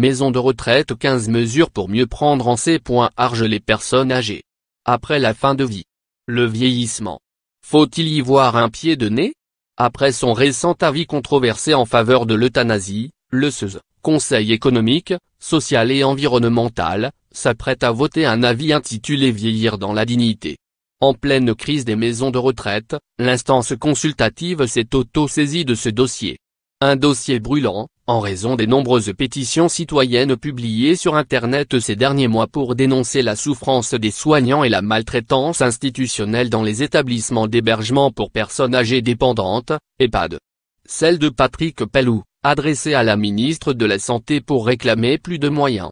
Maison de retraite 15 mesures pour mieux prendre en ces points arge les personnes âgées. Après la fin de vie. Le vieillissement. Faut-il y voir un pied de nez Après son récent avis controversé en faveur de l'euthanasie, le e Conseil économique, social et environnemental, s'apprête à voter un avis intitulé Vieillir dans la dignité. En pleine crise des maisons de retraite, l'instance consultative s'est auto-saisie de ce dossier. Un dossier brûlant, en raison des nombreuses pétitions citoyennes publiées sur Internet ces derniers mois pour dénoncer la souffrance des soignants et la maltraitance institutionnelle dans les établissements d'hébergement pour personnes âgées dépendantes, EHPAD. Celle de Patrick Pellou, adressée à la ministre de la Santé pour réclamer plus de moyens.